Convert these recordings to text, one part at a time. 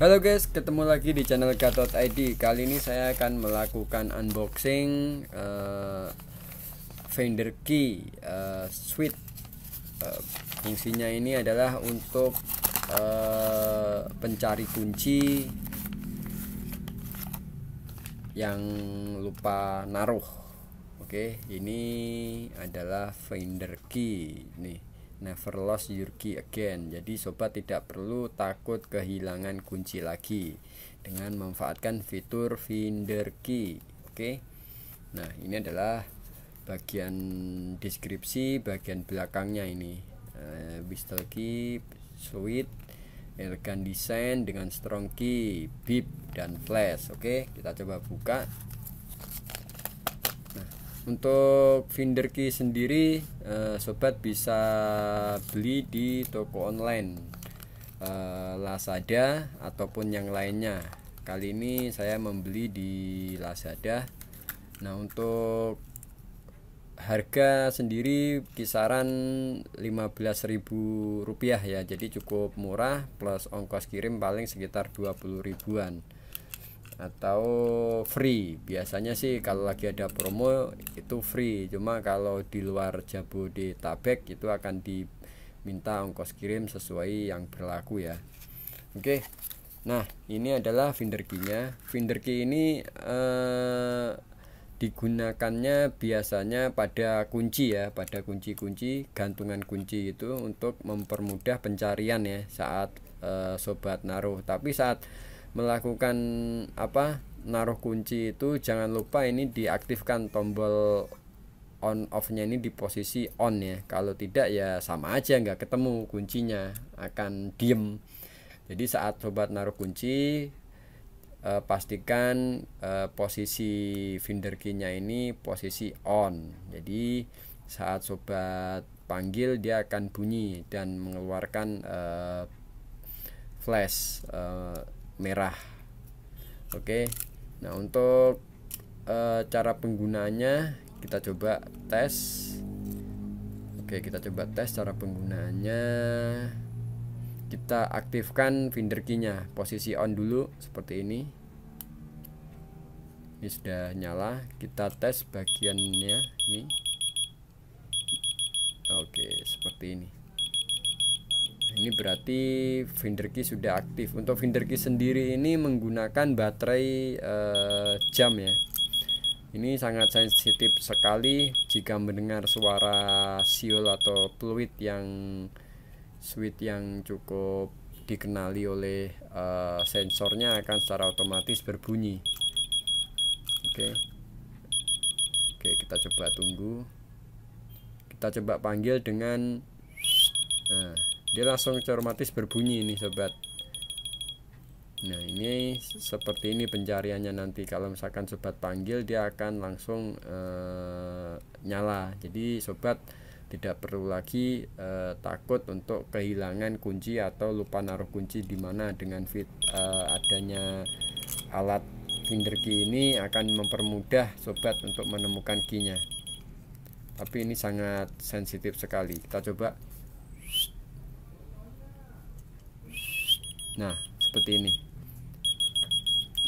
Halo guys, ketemu lagi di channel Gatot ID. Kali ini saya akan melakukan unboxing uh, key uh, eh, switch. Eh, uh, fungsinya ini adalah untuk uh, pencari kunci yang lupa naruh. Oke, okay, ini adalah Finder key nih never lost your key again. Jadi sobat tidak perlu takut kehilangan kunci lagi dengan memanfaatkan fitur Finder Key. Oke. Nah, ini adalah bagian deskripsi bagian belakangnya ini. Uh, eh, whistle key, sweet, elegant design dengan strong key, beep dan flash. Oke, kita coba buka. Untuk finder key sendiri uh, sobat bisa beli di toko online uh, Lazada ataupun yang lainnya. Kali ini saya membeli di Lazada. Nah, untuk harga sendiri kisaran Rp15.000 ya. Jadi cukup murah plus ongkos kirim paling sekitar 20 ribuan atau free biasanya sih kalau lagi ada promo itu free cuma kalau di luar Jabodetabek itu akan diminta ongkos kirim sesuai yang berlaku ya oke nah ini adalah finder finder key ini eh, digunakannya biasanya pada kunci ya pada kunci-kunci gantungan kunci itu untuk mempermudah pencarian ya saat eh, sobat naruh tapi saat melakukan apa naruh kunci itu jangan lupa ini diaktifkan tombol on off-nya ini di posisi on ya. Kalau tidak ya sama aja nggak ketemu kuncinya akan diem. Jadi saat sobat naruh kunci eh, pastikan eh, posisi finder key-nya ini posisi on. Jadi saat sobat panggil dia akan bunyi dan mengeluarkan eh, flash eh, merah oke nah untuk e, cara penggunaannya kita coba tes oke kita coba tes cara penggunaannya kita aktifkan finder key nya posisi on dulu seperti ini ini sudah nyala kita tes bagiannya ini oke seperti ini ini berarti finder key sudah aktif untuk finder key sendiri ini menggunakan baterai uh, jam ya ini sangat sensitif sekali jika mendengar suara siul atau fluid yang sweet yang cukup dikenali oleh uh, sensornya akan secara otomatis berbunyi oke okay. oke kita coba tunggu kita coba panggil dengan nah dia langsung otomatis berbunyi ini sobat nah ini seperti ini pencariannya nanti kalau misalkan sobat panggil dia akan langsung eh, nyala jadi sobat tidak perlu lagi eh, takut untuk kehilangan kunci atau lupa naruh kunci di mana dengan fit eh, adanya alat finder key ini akan mempermudah sobat untuk menemukan key tapi ini sangat sensitif sekali kita coba nah seperti ini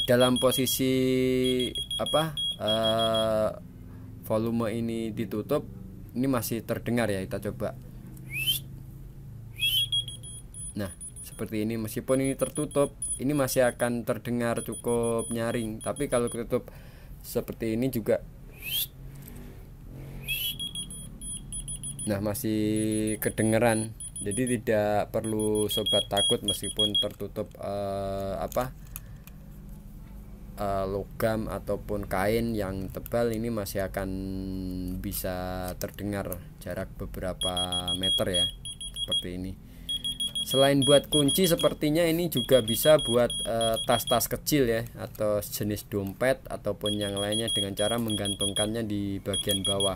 dalam posisi apa uh, volume ini ditutup ini masih terdengar ya kita coba nah seperti ini meskipun ini tertutup ini masih akan terdengar cukup nyaring tapi kalau ketutup seperti ini juga nah masih kedengeran jadi tidak perlu sobat takut meskipun tertutup uh, apa uh, logam ataupun kain yang tebal ini masih akan bisa terdengar jarak beberapa meter ya seperti ini selain buat kunci sepertinya ini juga bisa buat eh, tas-tas uh, kecil ya atau jenis dompet ataupun yang lainnya dengan cara menggantungkannya di bagian bawah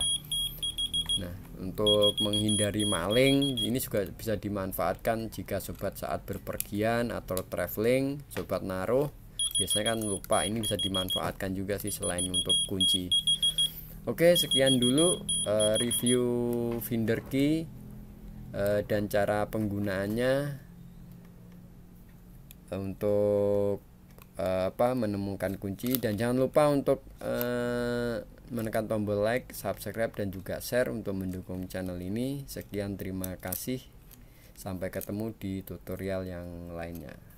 nah untuk menghindari maling ini juga bisa dimanfaatkan jika sobat saat berpergian atau traveling sobat naruh biasanya kan lupa ini bisa dimanfaatkan juga sih selain untuk kunci oke sekian dulu uh, review finder key uh, dan cara penggunaannya untuk Eh, apa menemukan kunci dan jangan lupa untuk uh, menekan tombol like, subscribe dan juga share untuk mendukung channel ini. Sekian terima kasih. Sampai ketemu di tutorial yang lainnya.